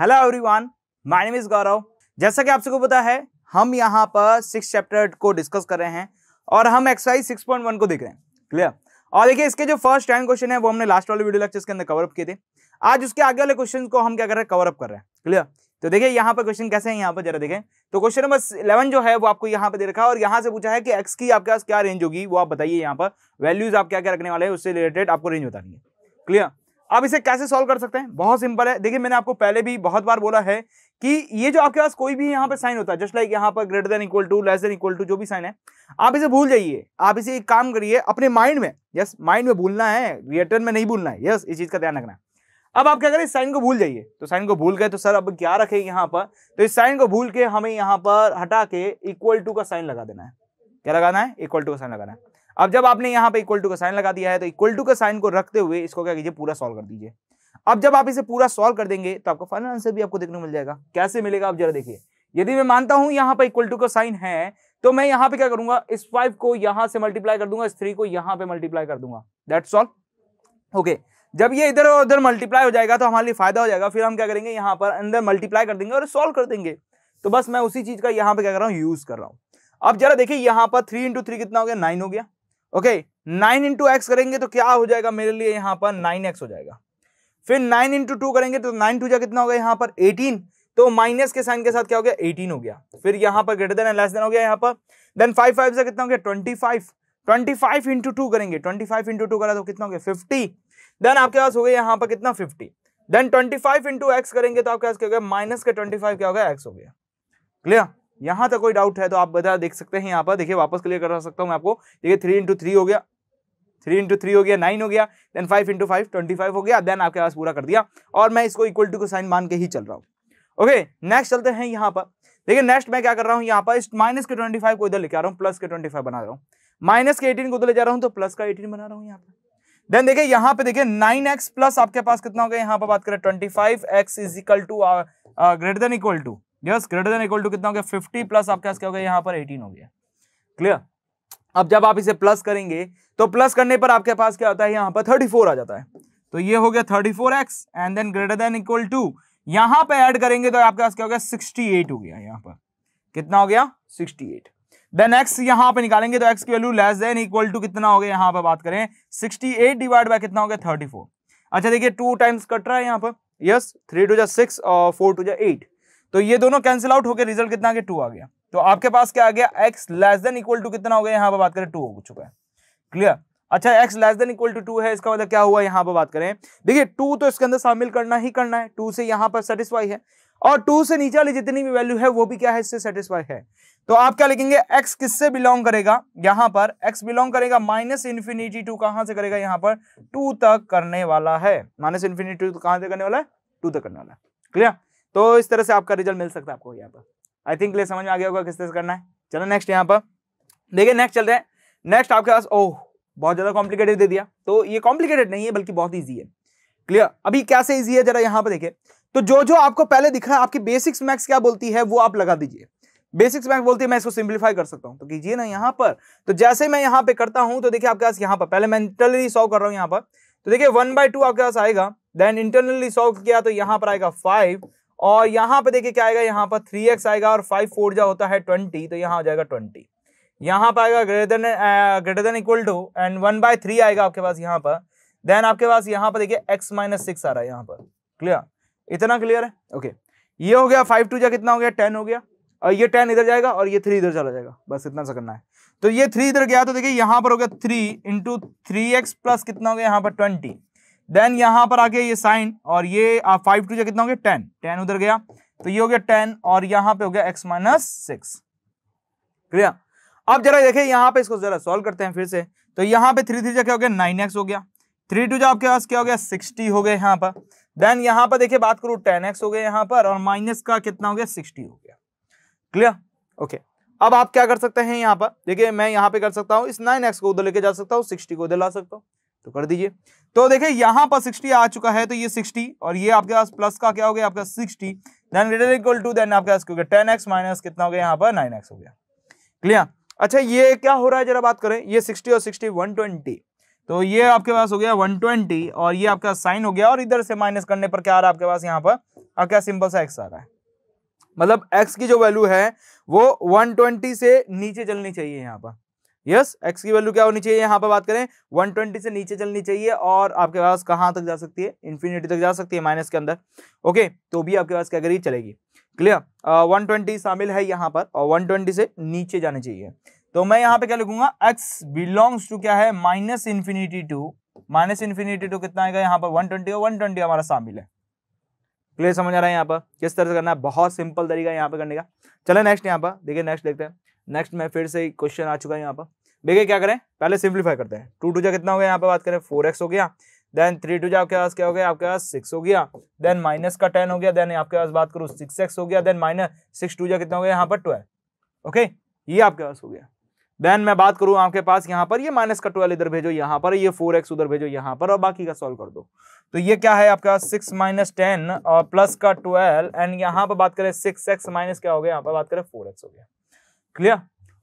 Hello everyone my name is Gaurav जैसा कि आप सबको पता है हम यहाँ पर सिक्स चैप्टर को डिस्कस कर रहे हैं और हम एक्सरसाइज सिक्स पॉइंट वन को देख रहे हैं क्लियर और देखिए इसके जो फर्स्ट टाइम क्वेश्चन है वो हमने लास्ट वाले वीडियो लेक्चर्स के अंदर कवर अप किए थे आज उसके आगे वाले क्वेश्चन को हम क्या कर रहे हैं कवर अप कर रहे हैं क्लियर तो देखिए यहाँ पर क्वेश्चन कैसे है यहाँ पर जरा देखें तो क्वेश्चन नंबर इलेवन जो है वो आपको यहाँ पर दे रखा है और यहाँ से पूछा है कि एक्स की आपके पास क्या रेंज होगी वो आप बताइए यहाँ पर वैल्यूज आप क्या क्या रखने वाले हैं उससे रिलेटेड आपको रेंज बतानी है क्लियर आप इसे कैसे सॉल्व कर सकते हैं बहुत सिंपल है देखिए मैंने आपको पहले भी बहुत बार बोला है कि ये जो आपके पास कोई भी यहाँ पर साइन होता है जस्ट लाइक यहाँ पर greater than equal to less than equal to जो भी साइन है आप इसे भूल जाइए आप इसे एक काम करिए अपने माइंड में यस माइंड में भूलना है रिएटर्न में नहीं भूलना है यस इस चीज़ का ध्यान रखना है अब आप क्या करें इस साइन को भूल जाइए तो साइन को भूल गए तो सर अब क्या रखे यहाँ पर तो इस साइन को भूल के हमें यहाँ पर हटा के इक्वल टू का साइन लगा देना है क्या लगाना है इक्वल टू का साइन लगाना है अब जब आपने यहाँ पे इक्वल टू का साइन लगा दिया है तो इक्वल टू का साइन को रखते हुए इसको क्या कीजिए पूरा सॉल्व कर दीजिए अब जब आप इसे पूरा सॉल्व कर देंगे तो आपको फाइनल आंसर भी आपको देखने मिल जाएगा कैसे मिलेगा आप जरा देखिए यदि मैं मानता हूं यहाँ पर इक्वल टू का साइन है तो मैं यहाँ पे क्या करूंगा इस फाइव को यहाँ से मल्टीप्लाई कर दूंगा इस थ्री को यहाँ पे मल्टीप्लाई कर दूंगा दैट सॉल्व ओके जब ये इधर और उधर मल्टीप्लाई हो जाएगा तो हमारे लिए फायदा हो जाएगा फिर हम क्या करेंगे यहाँ पर अंदर मल्टीप्लाई कर देंगे और सॉल्व कर देंगे तो बस मैं उसी चीज का यहाँ पे क्या कर रहा हूँ यूज कर रहा हूँ अब जरा देखिए यहाँ पर थ्री इंटू थ्री कितना हो गया नाइन हो गया ओके नाइन इंटू एक्स करेंगे तो क्या हो जाएगा मेरे लिए यहाँ पर नाइन एक्स हो जाएगा फिर नाइन इंटू टू करेंगे तो नाइन टू जा कितना होगा यहाँ पर एटीन तो माइनस के साइन के साथ क्या हो गया एटीन हो गया फिर यहाँ पर ग्रेटर देन लेस देन हो गया यहाँ पर देन फाइव फाइव से कितना हो गया twenty five twenty five into two करेंगे ट्वेंटी फाइव इंटू टू करा तो कितना हो गया फिफ्टी देन आपके पास हो गया यहाँ पर कितना fifty then twenty five into x करेंगे तो आपके पास क्या हो गया माइनस के ट्वेंटी फाइव क्या हो गया एक्स हो गया क्लियर यहाँ तक कोई डाउट है तो आप बता देख सकते हैं यहाँ पर देखिए वापस क्लियर करा सकता हूँ मैं आपको देखिए थ्री इंटू थ्री हो गया थ्री इंटू थ्री हो गया नाइन हो गया then five into five twenty five हो गया देन आपके पास पूरा कर दिया और मैं इसको इक्वल टू को साइन मान के ही चल रहा हूँ ओके नेक्स्ट चलते हैं यहाँ पर देखिए नेक्स्ट मैं क्या कर रहा हूँ यहाँ पर इस माइनस के ट्वेंटी फाइव को इधर लेके आ रहा हूँ प्लस के ट्वेंटी फाइव बना रहा हूँ माइनस के एटीन को उधर ले जा रहा हूँ तो प्लस का एटीन बना रहा हूँ यहाँ पर देन देखिए यहाँ पे देखिए नाइन एक्स प्लस आपके पास कितना हो गया यहाँ पर बात करें twenty five x is equal to greater than equal to yes greater than equal to कितना हो गया फिफ्टी प्लस आपके पास क्या हो गया यहाँ पर एटीन हो गया क्लियर अब जब आप इसे प्लस करेंगे तो प्लस करने पर आपके पास क्या होता है यहाँ पर थर्टी फोर आ जाता है तो ये हो गया thirty four x and then greater than equal to यहाँ पर ऐड करेंगे तो आपके पास क्या हो गया सिक्सटी एट हो गया यहाँ पर कितना हो गया सिक्सटी एट देन एक्स यहाँ पर निकालेंगे तो एक्स की value less than equal to कितना हो गया यहाँ पर बात करें सिक्सटी एट डिवाइड बाय कितना हो गया थर्टी फोर अच्छा देखिए टू टाइम्स कट रहा है यहाँ पर यस थ्री टू जा सिक्स और फोर टू जा एट तो ये दोनों कैंसिल आउट होकर रिजल्ट कितना आ गया टू आ गया तो आपके पास क्या आ गया x less than equal to कितना हो गया यहाँ पर बात करें टू हो चुका है क्लियर अच्छा x less than equal to two है इसका मतलब क्या हुआ यहाँ पर बात करें देखिए टू तो इसके अंदर शामिल करना ही करना है टू से यहाँ पर सेटिस्फाई है और टू से नीचे वाली जितनी भी वैल्यू है वो भी क्या है इससे सेटिस्फाई है तो आप क्या लिखेंगे एक्स किससे बिलोंग करेगा यहाँ पर एक्स बिलोंग करेगा माइनस इन्फिनिटी टू कहाँ से करेगा यहाँ पर टू तक करने वाला है माइनस इन्फिनिटी टू कहाँ से करने वाला है टू तक करने वाला है क्लियर तो इस तरह से आपका रिजल्ट मिल सकता है आपको यहाँ पर आई थिंक क्लियर समझ में आ गया होगा किस तरह से करना है चलो नेक्स्ट यहाँ पर देखिए नेक्स्ट चलते हैं नेक्स्ट आपके पास ओह बहुत ज़्यादा कॉम्प्लिकेटेड दे दिया तो ये कॉम्प्लिकेटेड नहीं है बल्कि बहुत ईजी है क्लियर अभी कैसे ईजी है जरा यहाँ पर देखिए तो जो जो आपको पहले दिख रहा है आपकी बेसिक्स मैक्स क्या बोलती है वो आप लगा दीजिए बेसिक्स मैक्स बोलती है मैं इसको सिंप्लीफाई कर सकता हूँ तो कीजिए ना यहाँ पर तो जैसे मैं यहाँ पे करता हूँ तो देखिए आपके पास यहाँ पर पहले मैं इंटरनली सॉल्व कर रहा हूँ यहाँ पर तो देखिए वन बाय टू आपके पास आएगा देन इंटरनली सॉल्व किया तो यहाँ पर आएगा फाइव और यहाँ पर देखिए क्या आएगा यहाँ पर थ्री एक्स आएगा और फाइव फोर जो होता है ट्वेंटी तो यहां हो जाएगा ट्वेंटी यहाँ पर आएगा greater greater than equal to and one by three आएगा आपके पास यहां पर देन आपके पास यहां पर देखिए एक्स माइनस सिक्स आ रहा है यहाँ पर क्लियर इतना क्लियर है ओके okay. ये हो गया फाइव टू जा कितना हो गया टेन हो गया और ये टेन इधर जाएगा और ये थ्री इधर चला जाएगा बस इतना सा करना है तो ये थ्री इधर गया तो देखिए यहां पर हो गया three into three x plus कितना हो गया यहाँ पर ट्वेंटी देन यहां पर गया ये साइन और ये फाइव टू जो कितना हो गया टेन टेन उधर गया तो ये हो गया टेन और यहां पे हो गया एक्स माइनस सिक्स क्लियर अब जरा देखिए यहाँ पे इसको जरा सॉल्व करते हैं फिर से तो यहाँ पे थ्री थ्री जा क्या हो गया नाइन एक्स हो गया थ्री टू जो आपके पास क्या हो गया सिक्सटी हो गए यहाँ पर देन यहाँ पर देखिए बात करूं टेन एक्स हो गया यहाँ पर और माइनस का कितना हो गया सिक्सटी हो गया क्लियर ओके अब आप क्या कर सकते हैं यहाँ पर देखिए मैं यहाँ पे कर सकता हूँ इस नाइन एक्स को उधर लेके जा सकता हूँ सिक्सटी को उधर ला सकता हूँ तो कर दीजिए तो देखिए यहां पर 60 आ चुका है तो ये 60 और ये आपके पास प्लस का क्या हो गया आपका 60 then greater equal to then आपके पास टेन एक्स माइनस कितना हो गया यहाँ पर 9x हो गया क्लियर अच्छा ये क्या हो रहा है जरा बात करें ये 60 और 60 120 तो ये आपके पास हो गया 120 और ये आपका साइन हो गया और इधर से माइनस करने पर क्या आ रहा है आपके पास यहाँ पर आपका सिंपल सा एक्स आ रहा है मतलब एक्स की जो वैल्यू है वो वन से नीचे चलनी चाहिए यहाँ पर यस एक्स की वैल्यू क्या होनी चाहिए यहाँ पर बात करें 120 से नीचे चलनी चाहिए और आपके पास कहाँ तक जा सकती है इन्फिनिटी तक जा सकती है माइनस के अंदर ओके तो भी आपके पास क्या करिए चलेगी क्लियर वन ट्वेंटी शामिल है यहाँ पर और वन ट्वेंटी से नीचे जाना चाहिए तो मैं यहाँ पे क्या लिखूंगा एक्स बिलोंग्स टू क्या है minus infinity to minus infinity to कितना आएगा यहाँ पर वन ट्वेंटी और वन ट्वेंटी हमारा शामिल है क्लियर समझ आ रहा है यहाँ पर किस तरह से करना है बहुत सिंपल तरीका यहाँ पर करने का चले नेक्स्ट यहाँ पर देखिए नेक्स्ट देखते हैं नेक्स्ट में फिर से क्वेश्चन आ चुका है यहाँ पर देखिए क्या करें पहले सिंप्लीफाई करते हैं टू टू जा कितना हो गया यहाँ पर बात करें फोर हो गया देन थ्री टू जो आपके पास क्या हो गया आपके पास सिक्स हो गया देन माइनस का टेन हो गया देन आपके पास बात करूँ सिक्स एक्स हो गया देन माइनस सिक्स टू जा कितना हो गया यहाँ पर ट्वेल्व ओके ये आपके पास हो गया देन मैं बात करूँ आपके पास यहाँ पर ये माइनस का ट्वेल्व इधर भेजो यहाँ पर ये फोर एक्स उधर भेजो यहाँ पर और बाकी का सॉल्व कर दो तो ये क्या है आपके पास सिक्स माइनस टेन और प्लस का ट्वेल्व एंड यहाँ पर बात करें सिक्स एक्स माइनस क्या हो गया यहाँ पर बात करें फोर एक्स हो गया क्लियर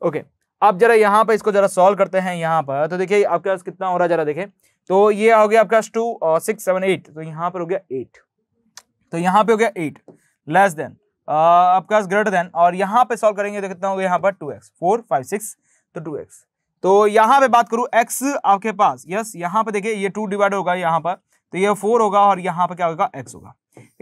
ओके आप जरा यहाँ पर इसको जरा सॉल्व करते हैं यहाँ पर तो देखिए आपके पास कितना हो रहा है जरा देखें तो ये हो गया आपके पास टू और सिक्स सेवन एट तो यहाँ पर हो गया एट तो यहाँ पे हो गया एट लेस देन आपके पास ग्रेटर देन और यहाँ पे सॉल्व करेंगे तो कितना हो गया यहाँ पर two x four five six तो टू एक्स तो यहाँ पे बात करूँ एक्स आपके पास यस यहाँ पे देखिए ये टू डिवाइड होगा यहाँ पर तो ये फोर होगा और यहाँ पर क्या होगा एक्स होगा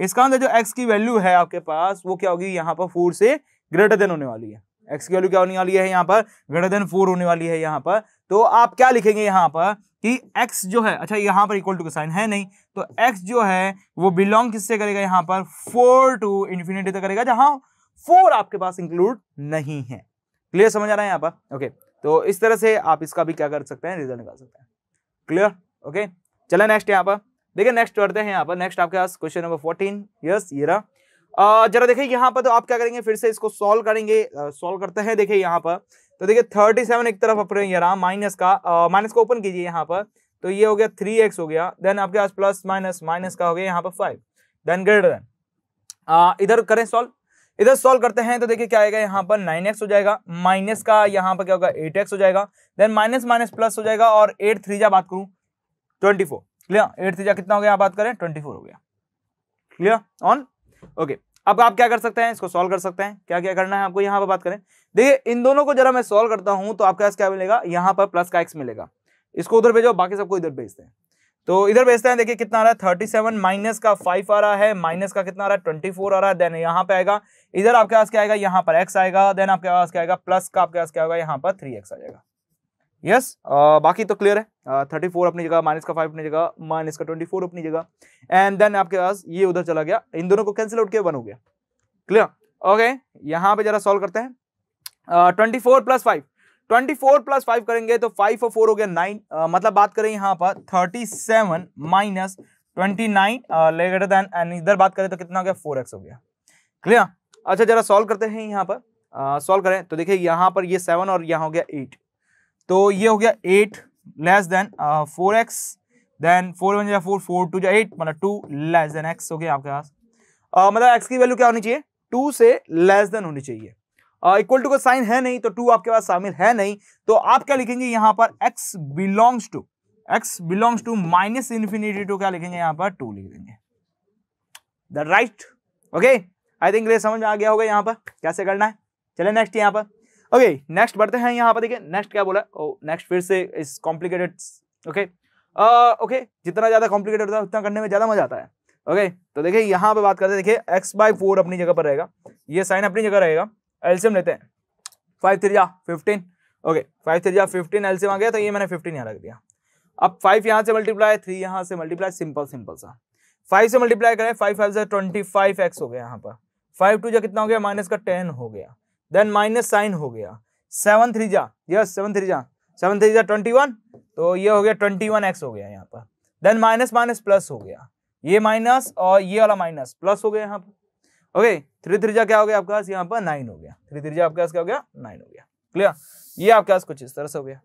इसका अंदर जो एक्स की वैल्यू है आपके पास वो क्या होगी यहाँ पर फोर से ग्रेटर देन होने वाली है एक्स की वैल्यू क्या होने वाली है यहाँ पर ग्रेटर देन फोर होने वाली है यहाँ पर तो आप क्या लिखेंगे यहाँ पर कि x जो है अच्छा यहाँ पर इक्वल टू का साइन है नहीं तो x जो है वो बिलोंग किससे करेगा यहाँ पर फोर टू इन्फिनिटी तक करेगा जहाँ फोर आपके पास इंक्लूड नहीं है क्लियर समझ आ रहा है यहाँ पर ओके तो इस तरह से आप इसका भी क्या कर सकते हैं रिजल्ट निकाल सकते हैं क्लियर ओके चले नेक्स्ट यहाँ पर देखिए नेक्स्ट करते हैं यहाँ पर नेक्स्ट आपके पास क्वेश्चन नंबर फोर्टीन यस ये रहा जरा देखिए यहाँ पर तो आप क्या करेंगे फिर से इसको सॉल्व करेंगे सॉल्व करते हैं देखिए यहाँ पर तो देखिए थर्टी सेवन एक तरफ अपने ये रहा माइनस का माइनस को ओपन कीजिए यहाँ पर तो ये हो गया थ्री एक्स हो गया देन आपके पास प्लस माइनस माइनस का हो गया यहाँ पर फाइव देन ग्रेटर देन इधर करें सॉल्व इधर सॉल्व करते हैं तो देखिए क्या आएगा यहाँ पर नाइन एक्स हो जाएगा माइनस का यहाँ पर क्या होगा एट एक्स हो जाएगा देन माइनस माइनस प्लस हो जाएगा और एट थ्री जा बात करूँ twenty four clear eight three जा कितना हो गया बात करें ट्वेंटी फोर हो गया क्लियर ऑन ओके अब आप क्या कर सकते हैं इसको सॉल्व कर सकते हैं क्या क्या करना है आपको यहाँ पर बात करें देखिए इन दोनों को जरा मैं सॉल्व करता हूँ तो आपके पास क्या मिलेगा यहाँ पर प्लस का एक्स मिलेगा इसको उधर भेजो बाकी सबको इधर भेजते हैं तो इधर भेजते हैं देखिए कितना आ रहा है थर्टी सेवन माइनस का फाइव आ रहा है माइनस का कितना आ रहा है ट्वेंटी फोर आ रहा है देन यहाँ पे आएगा इधर आपके पास क्या आएगा यहाँ पर एक्स आएगा देन आपके पास क्या आएगा प्लस का आपके पास क्या होगा यहाँ पर थ्री एक्स आ जाएगा यस yes, uh, बाकी तो क्लियर है थर्टी uh, फोर अपनी जगह माइनस का फाइव अपनी जगह माइनस का ट्वेंटी फोर अपनी जगह एंड देन आपके पास ये उधर चला गया इन दोनों को कैंसिल आउट किया वन हो गया क्लियर ओके okay, यहाँ पे जरा सॉल्व करते हैं twenty four plus five twenty four plus five करेंगे तो फाइव और फोर हो गया नाइन uh, मतलब बात करें यहाँ पर thirty seven minus twenty nine then and इधर बात करें तो कितना हो गया फोर एक्स हो गया क्लियर अच्छा जरा सॉल्व करते हैं यहाँ पर सॉल्व uh, करें तो देखिए यहाँ पर ये सेवन और यहाँ हो गया एट तो ये हो गया eight less than four x then four one या फोर फोर टू या एट मतलब टू लेस देन एक्स हो गया आपके पास uh, मतलब एक्स की वैल्यू क्या होनी चाहिए टू से लेस देन होनी चाहिए इक्वल टू का साइन है नहीं तो टू आपके पास शामिल है नहीं तो आप क्या लिखेंगे यहाँ पर x belongs to x belongs to minus infinity to क्या लिखेंगे यहाँ पर टू लिख देंगे the right okay I think ये समझ में आ गया होगा यहाँ पर कैसे करना है चले नेक्स्ट यहाँ पर ओके नेक्स्ट बढ़ते हैं यहाँ पर देखिए नेक्स्ट क्या बोला ओ oh, नेक्स्ट फिर से इस कॉम्प्लिकेटेड ओके ओके जितना ज़्यादा कॉम्प्लिकेटेड होता है उतना करने में ज़्यादा मजा आता है ओके okay, तो देखिए यहाँ पे बात करते हैं देखिए एक्स बाई फोर अपनी जगह पर रहेगा ये साइन अपनी जगह रहेगा एल्सियम लेते हैं फाइव थ्री जा फिफ्टीन ओके फाइव थ्री जा फिफ्टीन एल्सियम आ गया तो ये मैंने फिफ्टीन यहाँ रख दिया अब फाइव यहाँ से मल्टीप्लाई थ्री यहाँ से मल्टीप्लाई सिंपल सिंपल सा फाइव से मल्टीप्लाई करें फाइव फाइव से ट्वेंटी फाइव एक्स हो गया यहाँ पर फाइव टू जो कितना हो गया माइनस का टेन हो गया देन माइनस साइन हो गया सेवन थ्री जा यस सेवन थ्री जा सेवन थ्री जा ट्वेंटी वन तो ये हो गया ट्वेंटी वन एक्स हो गया यहाँ पर देन माइनस माइनस प्लस हो गया ये माइनस और ये वाला माइनस प्लस हो गया यहाँ पर ओके थ्री थ्री जा क्या हो गया आपके पास यहाँ पर नाइन हो गया थ्री थ्री जा आपके पास क्या हो गया नाइन हो गया क्लियर ये आपके पास कुछ इस तरह से हो गया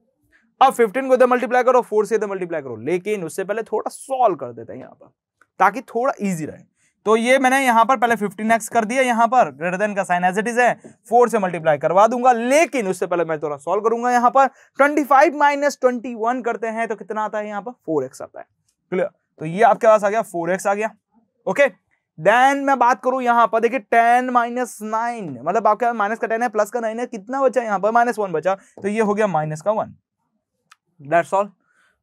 अब फिफ्टीन को इधर मल्टीप्लाई करो फोर से इधर मल्टीप्लाई करो लेकिन उससे पहले थोड़ा सॉल्व कर देते हैं यहाँ पर ताकि थोड़ा ईजी रहे तो ये मैंने यहां पर पहले 15x कर दिया यहां पर ग्रेटर देन का साइन एज इट इज है फोर से मल्टीप्लाई करवा दूंगा लेकिन उससे पहले मैं थोड़ा सॉल्व करूंगा यहां पर 25 माइनस ट्वेंटी करते हैं तो कितना आता है यहां पर 4x आता है क्लियर तो ये आपके पास आ गया 4x आ गया ओके देन मैं बात करूं यहां पर देखिए टेन माइनस नाइन मतलब आपके पास माइनस का टेन है प्लस का नाइन है कितना बचा यहां पर माइनस वन बचा तो ये हो गया माइनस का वन दैट्स ऑल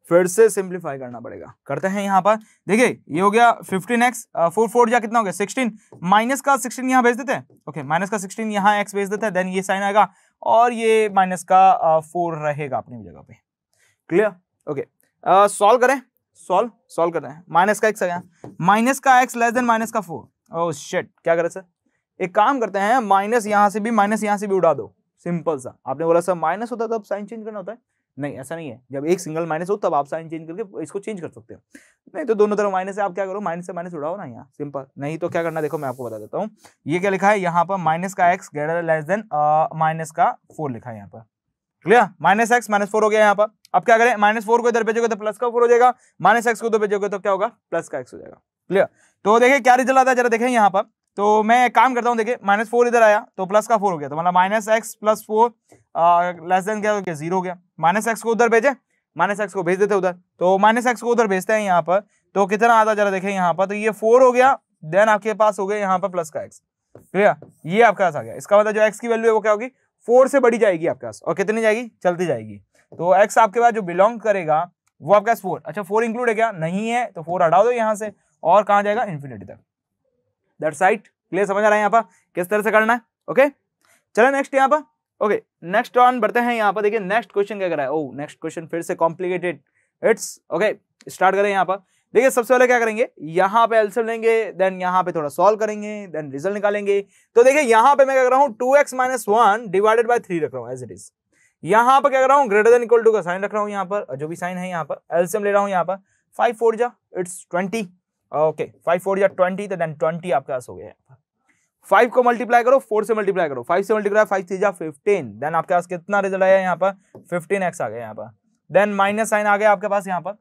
फिर से सिंप्लीफाई करना पड़ेगा करते हैं यहाँ पर देखिए ये हो गया फिफ्टीन एक्स फोर फोर या कितना हो गया सिक्सटीन माइनस का सिक्सटीन यहाँ भेज देते हैं ओके माइनस का सिक्सटीन यहाँ एक्स भेज देते हैं देन ये साइन आएगा और ये माइनस का फोर रहेगा अपनी जगह पे क्लियर ओके सॉल्व करें सॉल्व सॉल्व कर रहे हैं माइनस का एक्स आया माइनस का एक्स लेस देन माइनस का फोर ओह शेट क्या करें सर एक काम करते हैं माइनस यहाँ से भी माइनस यहाँ से भी उड़ा दो सिंपल सा आपने बोला सर माइनस होता है तो अब साइन चेंज करना होता है नहीं ऐसा नहीं है जब एक सिंगल माइनस हो तब आप साइन चेंज करके इसको चेंज कर सकते हो नहीं तो दोनों तरफ माइनस है आप क्या करो माइनस से माइनस उड़ाओ ना यहाँ सिंपल नहीं तो क्या करना देखो मैं आपको बता देता हूँ ये क्या लिखा है यहाँ पर माइनस का x greater less than minus का फोर लिखा है यहाँ पर clear minus x minus four हो गया यहाँ पर अब क्या करें माइनस फोर को इधर भेजोगे तो प्लस का फोर हो जाएगा माइनस एक्स को उधर तो भेजोगे तो क्या होगा प्लस का एक्स हो जाएगा क्लियर तो देखिए क्या रिजल्ट आता है जरा देखें यहाँ पर तो मैं काम करता हूँ देखिए माइनस फोर इधर आया तो प्लस का फोर हो गया तो मतलब minus x plus four less than क्या हो गया जीरो हो गया माइनस एक्स को उधर भेजे माइनस एक्स को भेज देते उधर तो माइनस एक्स को उधर भेजते हैं यहाँ पर तो कितना आता जरा देखें यहाँ पर तो ये फोर हो गया देन आपके पास हो गया यहाँ पर प्लस का एक्स क्लियर ये आपके पास आ गया इसका मतलब जो एक्स की वैल्यू है वो क्या होगी फोर से बढ़ी जाएगी आपके पास और कितनी जाएगी चलती जाएगी तो एक्स आपके पास जो बिलोंग करेगा वो आपके पास फोर अच्छा फोर इंक्लूड है क्या नहीं है तो फोर हटा दो यहाँ से और कहाँ जाएगा इन्फिनिटी तक दैट साइट क्लियर समझ आ रहा है यहाँ पर किस तरह से करना है ओके चलो नेक्स्ट यहाँ पर ओके नेक्स्ट ऑन बढ़ते हैं यहाँ पर देखिए नेक्स्ट क्वेश्चन क्या करा है ओ नेक्स्ट क्वेश्चन फिर से कॉम्प्लिकेटेड इट्स ओके स्टार्ट करें यहाँ पर देखिए सबसे पहले क्या करेंगे यहाँ पे एल्सियम लेंगे देन यहाँ पे थोड़ा सॉल्व करेंगे देन रिजल्ट निकालेंगे तो देखिए यहाँ पे मैं क्या कर रहा हूँ two x minus one divided by three रख रहा हूँ एज इट इज यहाँ पर क्या कर रहा हूँ ग्रेटर देन इक्वल टू का साइन रख रहा हूँ यहाँ पर जो भी साइन है यहाँ पर एल्सियम ले रहा हूँ यहाँ पर फाइव फोर जा it's twenty okay five four जा ट्वेंटी तो देन ट्वेंटी आपके पास हो गया यहाँ पर फाइव को मल्टीप्लाई करो फोर से मल्टीप्लाई करो फाइव से मल्टीप्लाई फाइव थ्री जा फिफ्टीन देन आपके पास कितना रिजल्ट आया यहाँ पर फिफ्टीन एक्स आ गया यहाँ पर देन माइनस साइन आ गया आपके पास यहाँ पर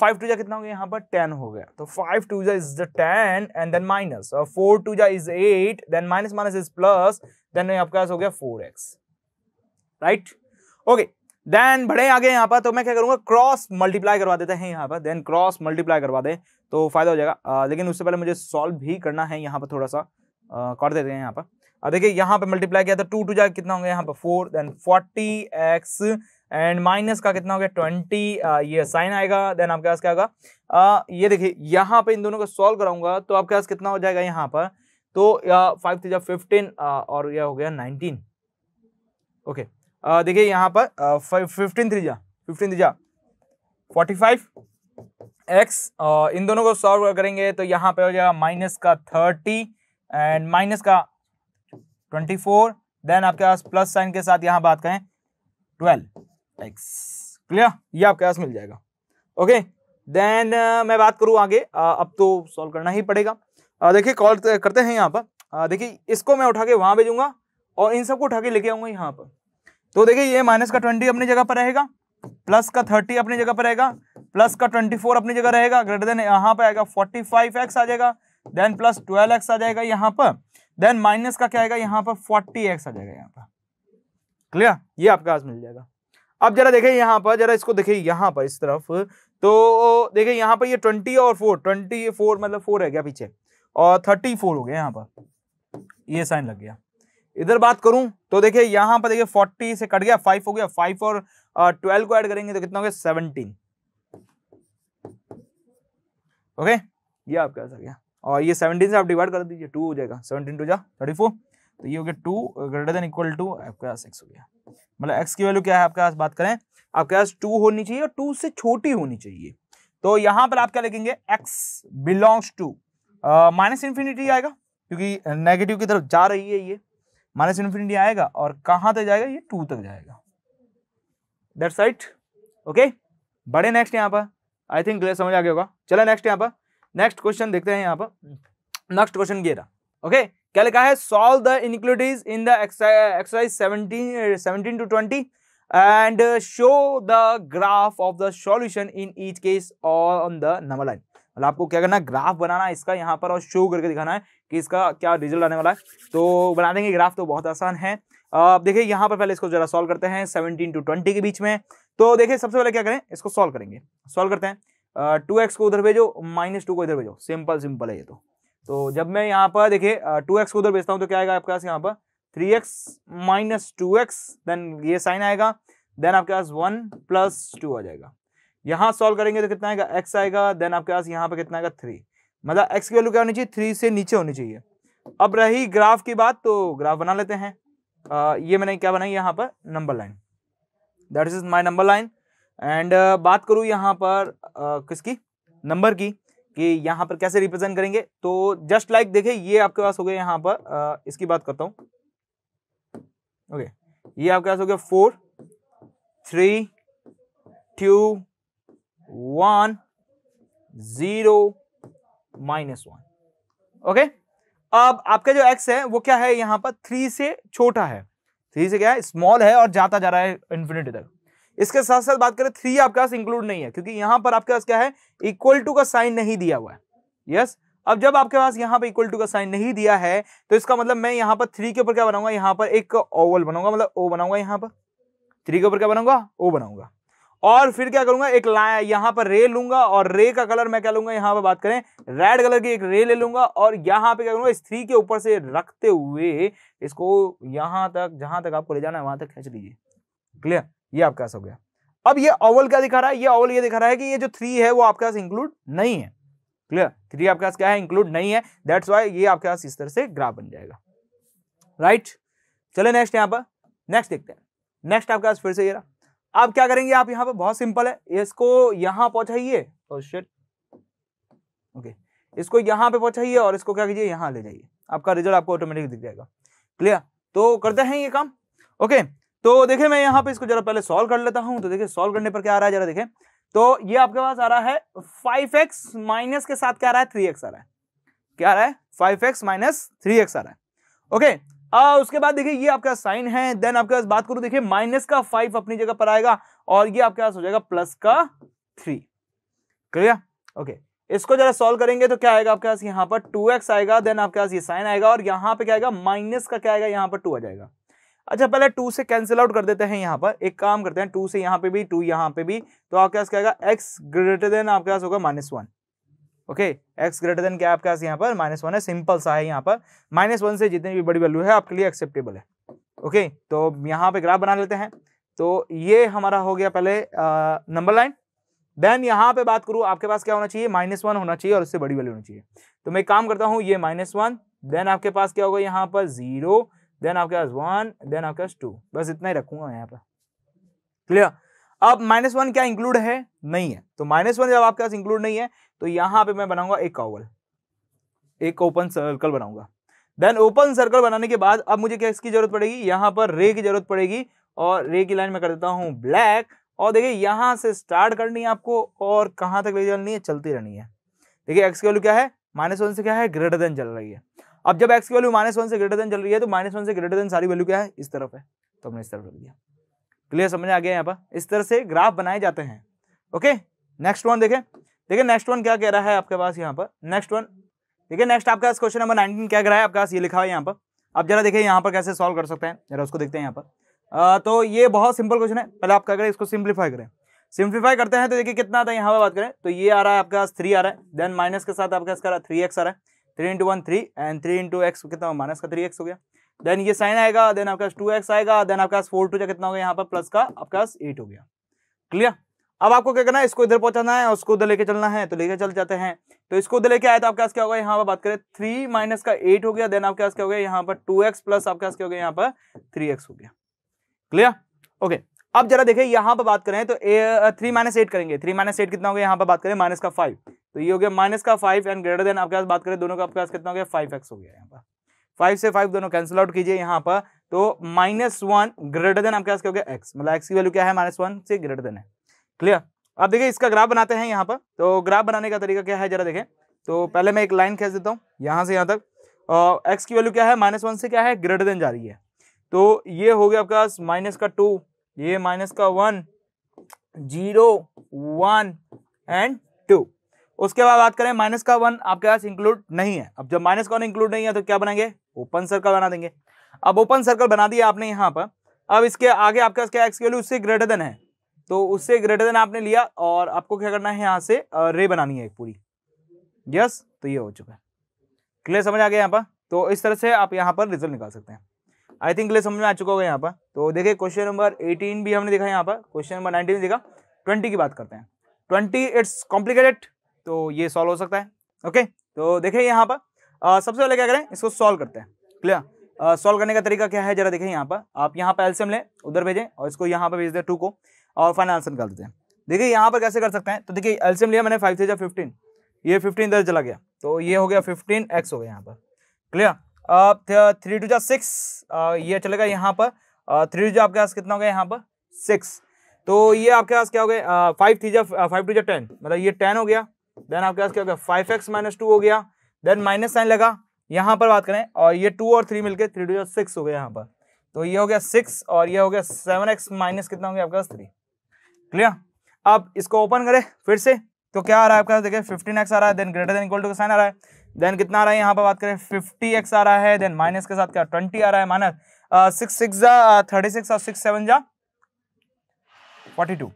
फाइव टू जा कितना हो गया यहाँ पर टेन हो गया तो फाइव टू जा is the ten and then minus four two जा is eight then minus minus is plus then आपके पास हो गया four x right okay then बढ़े आगे यहाँ पर तो मैं क्या करूंगा क्रॉस मल्टीप्लाई करवा देते हैं यहाँ पर देन क्रॉस मल्टीप्लाई करवा दें तो फायदा हो जाएगा आ, लेकिन उससे पहले मुझे सॉल्व भी करना है यहाँ पर थोड़ा सा कर देते हैं यहाँ पर अब देखिए यहाँ पर मल्टीप्लाई किया था टू टू जाए कितना हो गया यहाँ पर four then forty x and minus का कितना हो गया ट्वेंटी ये साइन आएगा देन आपके पास क्या होगा ये देखिए यहाँ पे इन दोनों को सॉल्व कराऊंगा तो आपके पास कितना हो जाएगा यहाँ पर तो फाइव थ्री फिफ्टीन और यह हो गया नाइनटीन ओके देखिए यहाँ पर फिफ्टीन थ्री जा फिफ्टीन थ्री जा फोर्टी फाइव एक्स इन दोनों को सॉल्व करेंगे तो यहाँ पे हो जाएगा माइनस का थर्टी एंड माइनस का ट्वेंटी फोर देन आपके पास प्लस साइन के साथ यहाँ बात करें ट्वेल्व एक्स क्लियर ये आपके पास मिल जाएगा ओके देन uh, मैं बात करूं आगे uh, अब तो सॉल्व करना ही पड़ेगा uh, देखिए कॉल करते हैं यहाँ पर uh, देखिए इसको मैं उठा के वहां भेजूंगा और इन सबको उठा के लेके आऊंगा यहाँ पर तो देखिए ये माइनस का ट्वेंटी अपनी जगह पर रहेगा प्लस का थर्टी अपनी जगह पर रहेगा प्लस का ट्वेंटी फोर अपनी जगह रहेगा ग्रेटर देन यहाँ पर आएगा फोर्टी फाइव एक्स आ जाएगा देन प्लस ट्वेल्व एक्स आ जाएगा यहाँ पर देन माइनस का क्या आएगा यहाँ पर फोर्टी एक्स आ जाएगा यहाँ पर क्लियर ये आपके पास मिल जाएगा अब जरा देखिए यहाँ पर जरा इसको देखिए यहाँ पर इस तरफ तो देखिए यहाँ पर ये ट्वेंटी और फोर ट्वेंटी फोर मतलब फोर रह गया पीछे और थर्टी फोर हो गया यहाँ पर ये साइन लग गया इधर बात करूं तो देखिए यहाँ पर देखिए फोर्टी से कट गया फाइव हो गया फाइव और ट्वेल्व को ऐड करेंगे तो कितना हो गया सेवनटीन ओके ये आपके पास आ गया और ये सेवनटीन से आप डिवाइड कर दीजिए टू हो जाएगा सेवनटीन टू जा थर्टी फोर तो ये हो गया two greater than equal to आपके पास एक्स हो गया मतलब एक्स की वैल्यू क्या है आपके पास बात करें आपके पास टू होनी चाहिए और टू से छोटी होनी चाहिए तो यहाँ पर आप क्या लिखेंगे x belongs to minus infinity आएगा क्योंकि नेगेटिव की तरफ जा रही है ये माइनस इन्फिनिटी आएगा और कहाँ तक जाएगा ये टू तक जाएगा दैट्स राइट ओके बड़े नेक्स्ट यहाँ पर आई थिंक समझ आ गया होगा चलो नेक्स्ट यहाँ पर नेक्स्ट क्वेश्चन देखते हैं यहाँ पर नेक्स्ट क्वेश्चन ये रहा ओके क्या लिखा है solve the inequalities in the exercise seventeen to twenty and show the graph of the solution in each case on the number line मतलब आपको क्या करना है ग्राफ बनाना है इसका यहाँ पर और शो करके दिखाना है कि इसका क्या रिजल्ट आने वाला है तो बना देंगे ग्राफ तो बहुत आसान है अब देखिए यहाँ पर पहले इसको जरा सॉल्व करते हैं सेवनटीन टू ट्वेंटी के बीच में तो देखिए सबसे पहले क्या करें इसको सॉल्व करेंगे सॉल्व करते हैं टू एक्स को उधर भेजो माइनस टू को इधर भेजो सिंपल सिंपल है ये तो तो जब मैं यहाँ पर देखिए टू एक्स को उधर भेजता हूँ तो क्या आएगा आपके पास यहाँ पर three x minus two x then ये साइन आएगा देन आपके पास वन प्लस टू आ जाएगा यहाँ सॉल्व करेंगे तो कितना आएगा एक्स आएगा देन आपके पास यहाँ पर कितना आएगा थ्री मतलब एक्स की वैल्यू क्या होनी चाहिए थ्री से नीचे होनी चाहिए अब रही ग्राफ की बात तो ग्राफ बना लेते हैं आ, ये मैंने क्या बनाई यहाँ पर number line that is my number line and uh, बात करूँ यहाँ पर किसकी नंबर की कि यहाँ पर कैसे रिप्रेजेंट करेंगे तो जस्ट लाइक like, ये आपके पास हो गया यहाँ पर इसकी बात करता हूँ ओके ये आपके पास हो गया four three two one zero minus one okay अब आपका जो एक्स है वो क्या है यहाँ पर थ्री से छोटा है थ्री से क्या है स्मॉल है और जाता जा रहा है इन्फिनिटी तक इसके साथ साथ बात करें थ्री आपके पास इंक्लूड नहीं है क्योंकि यहां पर आपके पास क्या है इक्वल टू का साइन नहीं दिया हुआ है यस अब जब आपके पास यहाँ पर इक्वल टू का साइन नहीं दिया है तो इसका मतलब मैं यहाँ पर थ्री के ऊपर क्या बनाऊंगा यहाँ पर एक ओवल बनाऊंगा मतलब ओ बनाऊंगा यहाँ पर थ्री के ऊपर क्या बनाऊंगा ओ बनाऊंगा और फिर क्या करूंगा एक लाया यहाँ पर रे लूंगा और रे का कलर मैं क्या लूंगा यहाँ पर बात करें रेड कलर की एक रे ले लूंगा और यहाँ पे क्या करूंगा इस थ्री के ऊपर से रखते हुए इसको यहां तक जहां तक आपको ले जाना है वहां तक खींच लीजिए क्लियर ये आपके पास हो गया अब ये ओवल क्या दिखा रहा है ये ओवल ये दिखा रहा है कि ये जो थ्री है वो आपके पास इंक्लूड नहीं है क्लियर थ्री आपके पास क्या है इंक्लूड नहीं है दैट्स वाई ये आपके पास इस तरह से ग्राफ बन जाएगा राइट चले नेक्स्ट यहाँ पर नेक्स्ट देखते हैं नेक्स्ट आपके पास फिर से ये रहा आप क्या करेंगे आप यहाँ पर बहुत सिंपल है इसको यहाँ पहुंचाइए और शिट ओके इसको यहाँ पे पहुंचाइए और इसको क्या कीजिए यहाँ ले जाइए आपका रिजल्ट आपको ऑटोमेटिक दिख जाएगा क्लियर तो करते हैं ये काम ओके okay. तो देखिये मैं यहाँ पे इसको जरा पहले सोल्व कर लेता हूँ तो देखिए सोल्व करने पर क्या आ रहा है जरा देखे तो ये आपके पास आ रहा है फाइव एक्स माइनस के साथ क्या आ रहा है थ्री एक्स आ रहा है क्या आ रहा है five x minus three x आ रहा है ओके आ, उसके बाद देखिए ये आपका साइन है देन आपके पास बात करूं देखिए माइनस का फाइव अपनी जगह पर आएगा और ये आपके पास हो जाएगा प्लस का थ्री क्लियर ओके इसको जरा सॉल्व करेंगे तो क्या आएगा आपके पास यहाँ पर टू एक्स आएगा देन आपके पास ये साइन आएगा और यहाँ पे क्या आएगा माइनस का क्या आएगा यहाँ पर टू आ जाएगा अच्छा पहले टू से कैंसिल आउट कर देते हैं यहाँ पर एक काम करते हैं टू से यहाँ पे भी टू यहाँ पे भी तो आपके पास क्या एक्स ग्रेटर देन आपके पास होगा minus one okay x greater than क्या आपके पास यहाँ पर माइनस वन है सिंपल सा है यहाँ पर माइनस वन से जितनी भी बड़ी वैल्यू है आपके लिए एक्सेप्टेबल है ओके तो यहाँ पे ग्राफ बना लेते हैं तो ये हमारा हो गया पहले नंबर लाइन देन यहाँ पे बात करूँ आपके पास क्या होना चाहिए माइनस वन होना चाहिए और उससे बड़ी वैल्यू होनी चाहिए तो मैं काम करता हूँ ये माइनस वन देन आपके पास क्या होगा यहाँ पर जीरो देन आपके पास वन देन आपके पास टू बस इतना ही रखूंगा यहाँ पर क्लियर अब माइनस वन क्या इंक्लूड है नहीं है तो माइनस वन जब आपके पास इंक्लूड नहीं है तो यहाँ पे मैं बनाऊंगा एक कावल एक ओपन सर्कल बनाऊंगा देन ओपन सर्कल बनाने के बाद अब मुझे क्या इसकी जरूरत पड़ेगी यहाँ पर रे की जरूरत पड़ेगी और रे की लाइन में कर देता हूं ब्लैक और देखिए यहाँ से स्टार्ट करनी है आपको और कहां तक ले चलनी है चलती रहनी है देखिए एक्स की वैल्यू क्या है माइनस वन से क्या है ग्रेटर देन चल रही है अब जब एक्स की वैल्यू माइनस वन से ग्रेटर देन चल रही है तो माइनस वन से ग्रेटर देन सारी वैल्यू क्या है इस तरफ है तो हमने इस तरफ रख दिया क्लियर समझ आ गया यहाँ पर इस तरह से ग्राफ बनाए जाते हैं ओके नेक्स्ट वन देखें देखिए नेक्स्ट वन क्या कह रहा है आपके पास यहाँ पर नेक्स्ट वन देखिए नेक्स्ट आपके पास क्वेश्चन नंबर नाइनटीन क्या कह रहा है आपके पास ये लिखा है यहाँ पर आप जरा देखिए यहाँ पर कैसे सॉल्व कर सकते हैं जरा उसको देखते हैं यहाँ पर तो ये बहुत सिंपल क्वेश्चन है पहले आप क्या करें इसको सिंप्लीफाई करें सिंप्लीफाई करते हैं तो देखिए कितना आता है यहाँ पर बात करें तो ये आ रहा है आपके पास थ्री आ रहा है देन माइनस के साथ आपके पास थ्री एक्स आ रहा है three into one three and three into x कितना माइनस का थ्री एक्स हो गया देन ये साइन आएगा देन आपके पास टू एक्स आएगा देन आपके पास फोर टू जो कितना हो गया यहाँ पर प्लस का आपके पास एट हो गया क्लियर अब आपको क्या करना है इसको इधर पहुंचाना है उसको उधर लेके चलना है तो लेके चल जाते हैं तो इसको उधर लेके आए तो आपके पास क्या होगा यहाँ पर बात करें थ्री माइनस का एट हो गया देन आपके पास क्या हो गया यहाँ पर टू एक्स प्लस आपके पास क्या हो गया यहाँ पर थ्री एक्स हो गया क्लियर ओके अब जरा देखिए यहाँ पर बात करें तो थ्री माइनस एट करेंगे थ्री माइनस एट कितना हो गया यहाँ पर बात करें माइनस का फाइव तो ये हो गया माइनस का फाइव एंड ग्रेटर देन आपके पास बात करें दोनों का आपके पास कितना हो गया फाइव एक्स हो गया यहाँ पर फाइव से फाइव दोनों कैंसिल आउट कीजिए यहाँ पर तो माइनस वन ग्रेटर देन आपके पास क्या हो गया एक्स मतलब एक्स की वैल्यू क्या है माइनस वन से ग्रेटर देन है क्लियर अब देखिए इसका ग्राफ बनाते हैं यहाँ पर तो ग्राफ बनाने का तरीका क्या है जरा देखें तो पहले मैं एक लाइन खेच देता हूँ यहाँ से यहाँ तक और एक्स की वैल्यू क्या है माइनस वन से क्या है ग्रेटर देन जा रही है तो ये हो गया आपके पास माइनस का टू ये माइनस का वन जीरो वन एंड उसके बाद बात करें माइनस का वन आपके पास इंक्लूड नहीं है अब जब माइनस का वन इंक्लूड नहीं है तो क्या बनाएंगे ओपन सर्कल बना देंगे अब ओपन सर्कल बना दिया आपने यहाँ पर अब इसके आगे आपके पास क्या एक्स वैल्यू उससे ग्रेटर देन है तो उससे ग्रेटर देन आपने लिया और आपको क्या करना है यहाँ से रे बनानी है पूरी यस तो ये हो चुका है क्लियर समझ आ गया यहाँ पर तो इस तरह से आप यहाँ पर रिजल्ट निकाल सकते हैं आई थिंक क्लियर समझ में आ चुका होगा यहाँ पर तो देखिए क्वेश्चन नंबर एटीन भी हमने देखा यहाँ पर क्वेश्चन नंबर नाइनटीन देखा ट्वेंटी की बात करते हैं ट्वेंटी इट्स कॉम्प्लिकेटेड तो ये सॉल्व हो सकता है ओके तो देखिए यहाँ पर सबसे पहले क्या करें इसको सॉल्व करते हैं क्लियर सॉल्व करने का तरीका क्या है जरा देखें यहाँ पर आप यहाँ पर एल्सियम लें उधर भेजें और इसको यहाँ पर भेज दें टू को और फाइनल आंसर निकाल देते हैं देखिए यहाँ पर कैसे कर सकते हैं तो देखिए एल्सियम लिया मैंने फाइव थ्री जा फिफ्टीन ये फिफ्टीन इधर चला गया तो ये हो गया फिफ्टीन एक्स हो गया यहाँ पर क्लियर अब थ्री टू जा सिक्स ये चलेगा यहाँ पर थ्री टू जो आपके पास कितना हो गया यहाँ पर सिक्स तो ये आपके पास क्या हो गया फाइव थ्री जब फाइव टू जब टेन मतलब ये टेन हो गया देन आपके पास क्या हो गया फाइव एक्स माइनस टू हो गया देन माइनस साइन लगा यहाँ पर बात करें और ये टू और थ्री मिलकर थ्री टू सिक्स हो गया यहाँ पर तो ये हो गया सिक्स और ये हो गया सेवन एक्स माइनस कितना हो गया आपके पास थ्री क्लियर अब इसको ओपन करें फिर से तो क्या आ रहा है आपके पास देखिए फिफ्टीन एक्स आ रहा है then greater than equal to का साइन आ रहा है देन कितना आ रहा है यहाँ पर बात करें फिफ्टी एक्स आ रहा है देन माइनस के साथ क्या ट्वेंटी आ रहा है माइनस सिक्स सिक्स जा थर्टी सिक्स और सिक्स सेवन जा forty two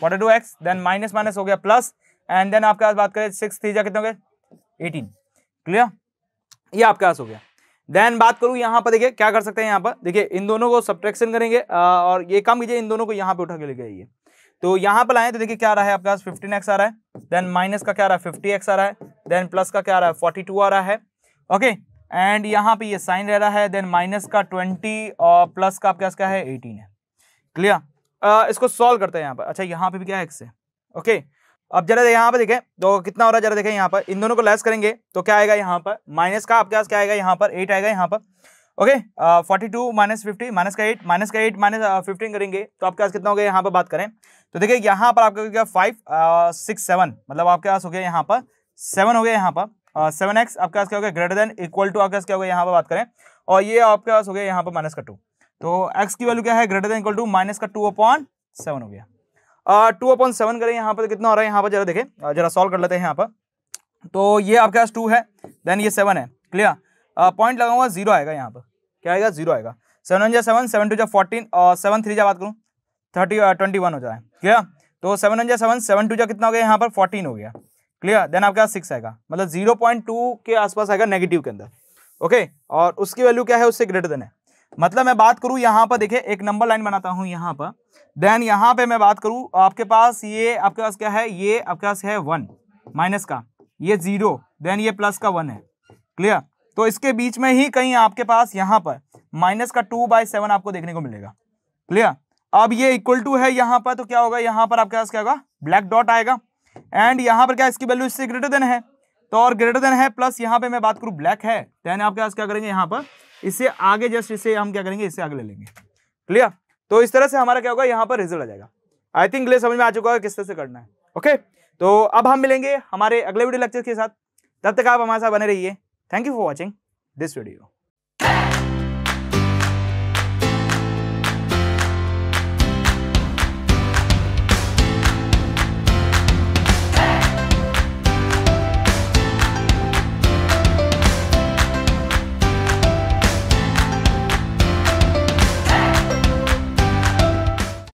forty two x then minus minus हो गया प्लस एंड देन आपके पास बात करें सिक्स थ्री जा कितने हो गए एटीन क्लियर ये आपके पास हो गया देन बात करूँ यहाँ पर देखिए क्या कर सकते हैं यहाँ पर देखिए इन दोनों को सब्ट्रैक्शन करेंगे और ये काम कीजिए इन दोनों को यहाँ पे उठा के ले जाइए तो यहाँ पर आए तो देखिए क्या रहा है आपके पास फिफ्टीन एक्स आ रहा है देन माइनस का क्या रहा है फिफ्टी एक्स आ रहा है देन प्लस का क्या रहा है फोर्टी टू आ रहा है ओके एंड यहाँ पर ये साइन रह रहा है देन माइनस का ट्वेंटी और प्लस का आपके पास क्या है एटीन है क्लियर इसको सॉल्व करते हैं यहाँ पर अच्छा यहाँ पे भी क्या है एक्स है ओके okay. अब जरा यहाँ पर देखें तो कितना हो रहा है जरा देखें यहाँ पर इन दोनों को लेस करेंगे तो क्या आएगा यहाँ पर माइनस का आपके पास क्या आएगा यहाँ पर एट आएगा यहाँ पर okay forty two minus fifty minus का एट माइनस का एट माइनस फिफ्टीन करेंगे तो आपके पास कितना हो गया यहाँ पर बात करें तो देखिए यहाँ पर आपका क्या फाइव सिक्स सेवन मतलब आपके पास हो गया यहाँ पर सेवन हो गया यहाँ पर सेवन एक्स आपके पास क्या हो गया ग्रेटर देन इक्वल टू आपके पास क्या हो गया यहाँ पर बात करें और ये आपके पास हो गया यहाँ पर माइनस का टू तो एक्स की वैल्यू क्या है greater than equal to minus का टू अपॉन सेवन हो गया टू अपॉइंट सेवन करें यहाँ पर कितना हो रहा है यहाँ पर जरा देखें जरा सॉल्व कर लेते हैं यहाँ पर तो ये आपके पास टू है देन ये सेवन है क्लियर पॉइंट लगाऊंगा जीरो आएगा यहाँ पर क्या आएगा जीरो आएगा सेवन वन जा सेवन सेवन टू जा फोर्टीन और सेवन थ्री जा बात करूँ थर्टी ट्वेंटी वन हो जाए क्लियर तो सेवन वन जा सेवन सेवन टू जा कितना हो गया यहाँ पर फोर्टीन हो गया क्लियर देन आपके पास सिक्स आएगा मतलब जीरो पॉइंट टू के आसपास आएगा नेगेटिव के अंदर ओके और उसकी वैल्यू क्या है उससे ग्रेटर देन है मतलब मैं बात करूं यहाँ पर देखिए एक नंबर लाइन बनाता हूँ यहाँ पर देन यहाँ पे मैं बात करूँ आपके पास ये आपके पास क्या है ये आपके पास है वन माइनस का ये जीरो देन ये प्लस का वन है क्लियर तो इसके बीच में ही कहीं आपके पास यहाँ पर माइनस का टू बाई सेवन आपको देखने को मिलेगा क्लियर अब ये इक्वल टू है यहाँ पर तो क्या होगा यहाँ पर आपके पास क्या होगा ब्लैक डॉट आएगा एंड यहाँ पर क्या इसकी वैल्यू इससे ग्रेटर देन है तो और ग्रेटर देन है प्लस यहाँ पे मैं बात करूँ ब्लैक है देन आपके पास क्या करेंगे यहाँ पर इससे आगे जस्ट इसे हम क्या करेंगे इससे आगे ले लेंगे क्लियर तो इस तरह से हमारा क्या होगा यहाँ पर रिजल्ट आ जाएगा आई थिंक समझ में आ चुका है किस तरह से करना है ओके तो अब हम मिलेंगे हमारे अगले वीडियो लेक्चर के साथ तब तक आप हमारे साथ बने रहिए thank you for watching this video